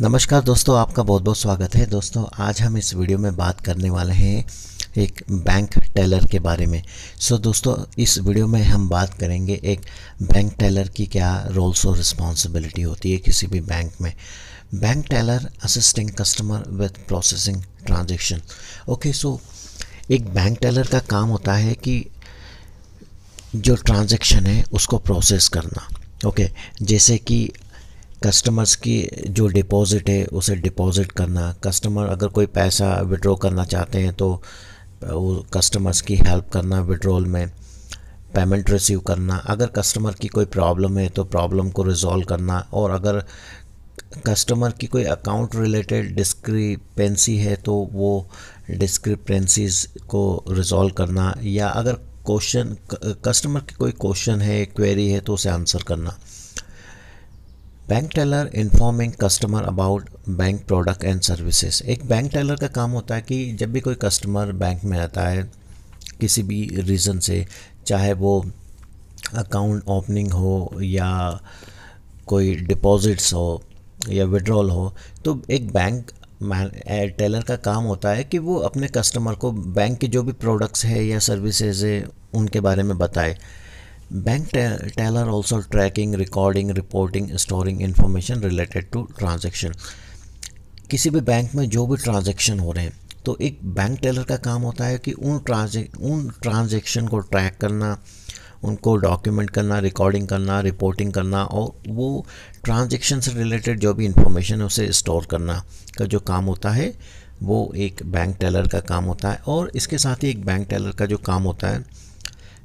नमस्कार दोस्तों आपका बहुत बहुत स्वागत है दोस्तों आज हम इस वीडियो में बात करने वाले हैं एक बैंक टेलर के बारे में सो दोस्तों इस वीडियो में हम बात करेंगे एक बैंक टेलर की क्या रोल्स और रिस्पॉन्सिबिलिटी होती है किसी भी बैंक में bank teller assisting customer with processing transaction okay so एक बैंक टेलर का काम होता है कि जो ट्रांजेक्शन है उसको प्रोसेस करना ओके okay, जैसे कि कस्टमर्स की जो डिपॉज़िट है उसे डिपॉज़िट करना कस्टमर अगर कोई पैसा विड्रॉ करना चाहते हैं तो वो कस्टमर्स की हेल्प करना विड्रॉल में पेमेंट रिसीव करना अगर कस्टमर की कोई प्रॉब्लम है तो प्रॉब्लम को रिजॉल्व करना और अगर कस्टमर की कोई अकाउंट रिलेटेड डिस्क्रिपेंसी है तो वो डिस्क्रिपेंसीज को रिजॉल्व करना या अगर क्वेश्चन कस्टमर की कोई क्वेश्चन है क्वेरी है तो उसे आंसर करना bank teller informing customer about bank product and services एक बैंक टेलर का काम होता है कि जब भी कोई कस्टमर बैंक में आता है किसी भी रीज़न से चाहे वो अकाउंट ओपनिंग हो या कोई डिपॉजिट्स हो या विड्रॉल हो तो एक बैंक टेलर का काम होता है कि वो अपने कस्टमर को बैंक के जो भी प्रोडक्ट्स है या सर्विसेज है उनके बारे में बताए Bank teller also tracking, recording, reporting, storing information related to transaction. किसी भी बैंक में जो भी ट्रांजेक्शन हो रहे हैं तो एक बैंक टेलर का काम होता है कि उन ट्रांजे उन ट्रांजेक्शन को ट्रैक करना उनको डॉक्यूमेंट करना रिकॉर्डिंग करना रिपोर्टिंग करना और वो ट्रांजेक्शन से रिलेटेड जो भी इंफॉर्मेशन है उसे स्टोर करना का जो काम होता है वो एक बैंक टेलर का काम होता है और इसके साथ ही एक बैंक टेलर का जो काम होता है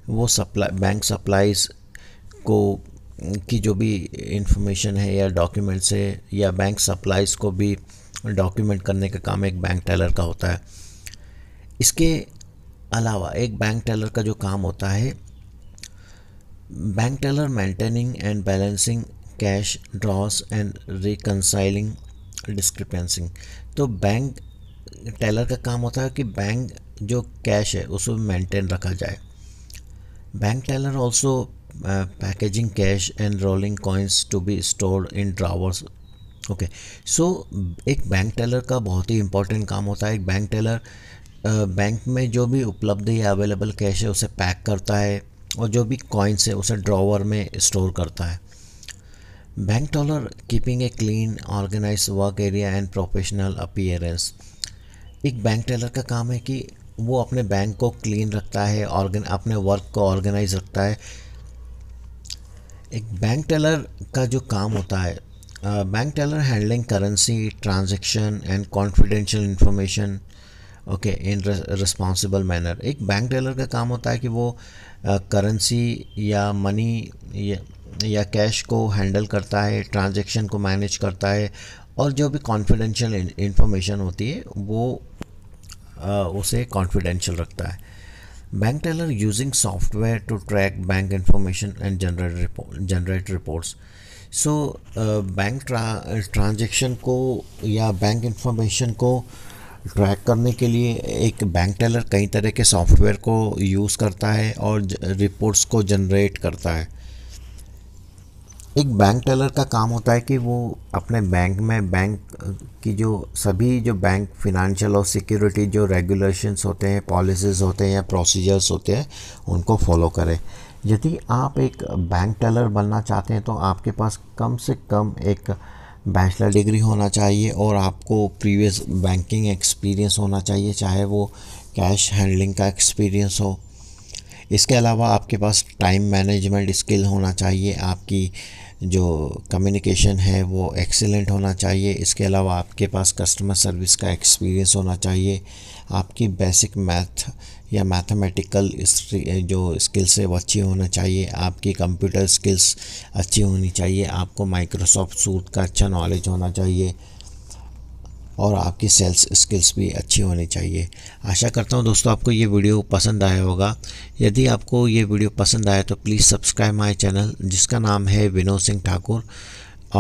वो सप्लाई बैंक सप्लाईज को की जो भी इंफॉर्मेशन है या डॉक्यूमेंट से या बैंक सप्लाईज को भी डॉक्यूमेंट करने का काम एक बैंक टेलर का होता है इसके अलावा एक बैंक टेलर का जो काम होता है bank teller maintaining and balancing cash draws and reconciling discrepancing तो बैंक टेलर का काम होता है कि बैंक जो कैश है उसको मेंटेन रखा जाए Bank teller also uh, packaging cash and rolling coins to be stored in drawers okay so एक बैंक टेलर का बहुत ही इंपॉर्टेंट काम होता है एक बैंक टेलर बैंक में जो भी उपलब्ध या अवेलेबल कैश है उसे पैक करता है और जो भी कॉइन्स है उसे ड्रॉवर में स्टोर करता है bank teller keeping a clean organise work area and professional appearance एक बैंक टेलर का काम है कि वो अपने बैंक को क्लीन रखता है ऑर्गन अपने वर्क को ऑर्गेनाइज रखता है एक बैंक टेलर का जो काम होता है bank teller handling currency transaction and confidential information okay in responsible manner एक बैंक टेलर का काम होता है कि वो करेंसी uh, या मनी या, या कैश को हैंडल करता है ट्रांजेक्शन को मैनेज करता है और जो भी कॉन्फिडेंशियल इंफॉर्मेशन होती है वो उसे कॉन्फिडेंशियल रखता है bank teller using software to track bank information and generate generate reports so bank transaction को या बैंक इंफॉर्मेशन को ट्रैक करने के लिए एक बैंक टेलर कई तरह के सॉफ्टवेयर को यूज़ करता है और रिपोर्ट्स को जनरेट करता है एक बैंक टेलर का काम होता है कि वो अपने बैंक में बैंक की जो सभी जो बैंक फिनेंशियल और सिक्योरिटी जो रेगुलेशंस होते हैं पॉलिसीज़ होते हैं या प्रोसीजर्स होते हैं उनको फॉलो करें यदि आप एक बैंक टेलर बनना चाहते हैं तो आपके पास कम से कम एक बैचलर डिग्री होना चाहिए और आपको प्रीवियस बैंकिंग एक्सपीरियंस होना चाहिए चाहे वो कैश हैंडलिंग का एक्सपीरियंस हो इसके अलावा आपके पास टाइम मैनेजमेंट स्किल होना चाहिए आपकी जो कम्युनिकेशन है वो एक्सेलेंट होना चाहिए इसके अलावा आपके पास कस्टमर सर्विस का एक्सपीरियंस होना चाहिए आपकी बेसिक मैथ या मैथमेटिकल जो स्किल्स है वो अच्छी होना चाहिए आपकी कंप्यूटर स्किल्स अच्छी होनी चाहिए आपको माइक्रोसॉफ्ट सूट का अच्छा नॉलेज होना चाहिए और आपकी सेल्स स्किल्स भी अच्छी होनी चाहिए आशा करता हूँ दोस्तों आपको ये वीडियो पसंद आया होगा यदि आपको ये वीडियो पसंद आया तो प्लीज़ सब्सक्राइब माई चैनल जिसका नाम है विनोद सिंह ठाकुर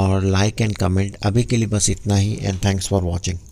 और लाइक एंड कमेंट अभी के लिए बस इतना ही एंड थैंक्स फॉर वॉचिंग